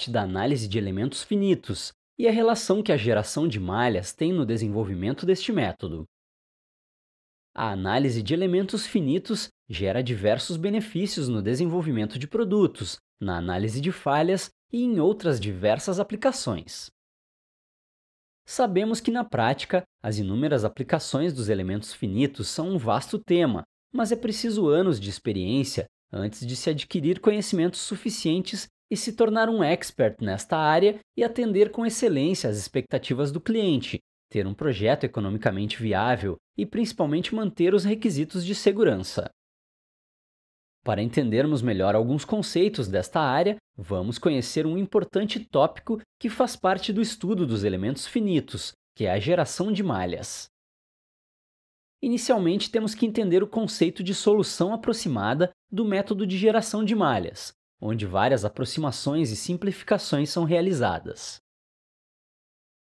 parte da análise de elementos finitos e a relação que a geração de malhas tem no desenvolvimento deste método. A análise de elementos finitos gera diversos benefícios no desenvolvimento de produtos, na análise de falhas e em outras diversas aplicações. Sabemos que na prática, as inúmeras aplicações dos elementos finitos são um vasto tema, mas é preciso anos de experiência antes de se adquirir conhecimentos suficientes e se tornar um expert nesta área e atender com excelência às expectativas do cliente, ter um projeto economicamente viável e principalmente manter os requisitos de segurança. Para entendermos melhor alguns conceitos desta área, vamos conhecer um importante tópico que faz parte do estudo dos elementos finitos, que é a geração de malhas. Inicialmente, temos que entender o conceito de solução aproximada do método de geração de malhas, onde várias aproximações e simplificações são realizadas.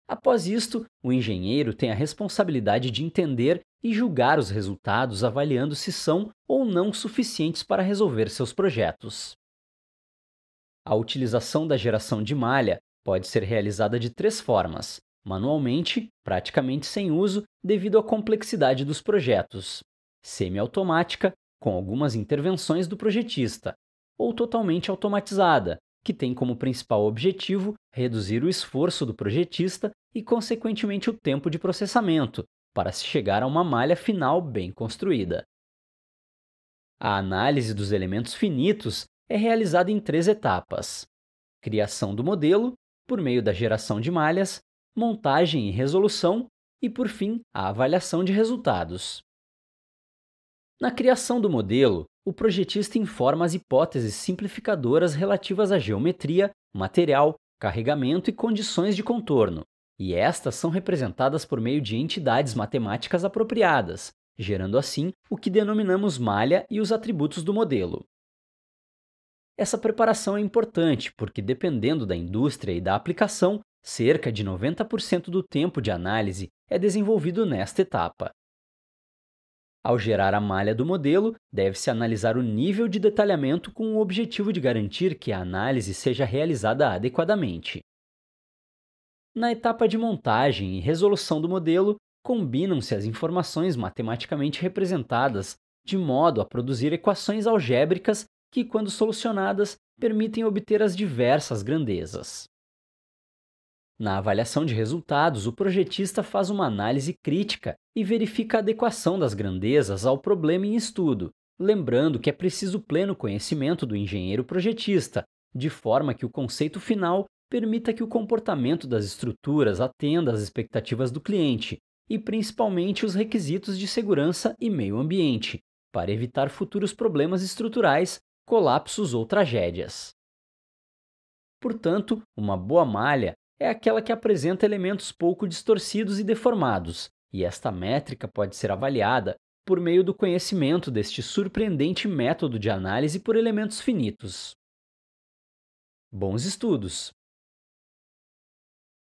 Após isto, o engenheiro tem a responsabilidade de entender e julgar os resultados avaliando se são ou não suficientes para resolver seus projetos. A utilização da geração de malha pode ser realizada de três formas: manualmente, praticamente sem uso devido à complexidade dos projetos, semiautomática, com algumas intervenções do projetista, ou totalmente automatizada, que tem como principal objetivo reduzir o esforço do projetista e, consequentemente, o tempo de processamento, para se chegar a uma malha final bem construída. A análise dos elementos finitos é realizada em três etapas: criação do modelo, por meio da geração de malhas, montagem e resolução, e, por fim, a avaliação de resultados. Na criação do modelo, o projetista informa as hipóteses simplificadoras relativas à geometria, material, carregamento e condições de contorno, e estas são representadas por meio de entidades matemáticas apropriadas, gerando assim o que denominamos malha e os atributos do modelo. Essa preparação é importante porque, dependendo da indústria e da aplicação, cerca de 90% do tempo de análise é desenvolvido nesta etapa, ao gerar a malha do modelo, deve-se analisar o nível de detalhamento com o objetivo de garantir que a análise seja realizada adequadamente. Na etapa de montagem e resolução do modelo, combinam-se as informações matematicamente representadas de modo a produzir equações algébricas que, quando solucionadas, permitem obter as diversas grandezas. Na avaliação de resultados, o projetista faz uma análise crítica e verifica a adequação das grandezas ao problema em estudo, lembrando que é preciso pleno conhecimento do engenheiro projetista, de forma que o conceito final permita que o comportamento das estruturas atenda às expectativas do cliente e principalmente os requisitos de segurança e meio ambiente, para evitar futuros problemas estruturais, colapsos ou tragédias. Portanto, uma boa malha é aquela que apresenta elementos pouco distorcidos e deformados, e esta métrica pode ser avaliada por meio do conhecimento deste surpreendente método de análise por elementos finitos. Bons estudos!